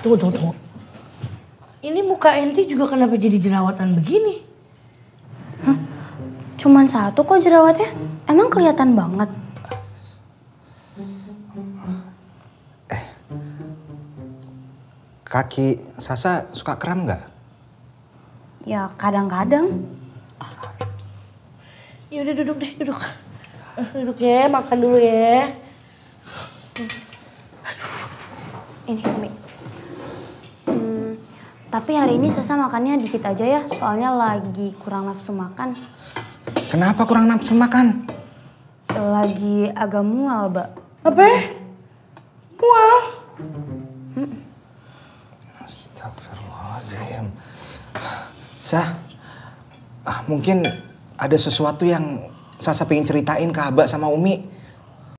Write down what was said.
Tunggu, tunggu, tunggu. Ini muka enti juga kenapa jadi jerawatan begini? Hah? Cuman satu kok jerawatnya? Emang kelihatan banget? Eh, kaki Sasa suka kram nggak? Ya kadang-kadang. Ya udah duduk deh, duduk. Eh, duduk ya, makan dulu ya. Ini mie. Tapi hari ini Sasa makannya dikit aja ya, soalnya lagi kurang nafsu makan. Kenapa kurang nafsu makan? Lagi agak mual, Mbak. Apa? Mual? Hmm. Astagfirullahaladzim. Sah, ah, mungkin ada sesuatu yang Sasa pengen ceritain ke Abah sama Umi.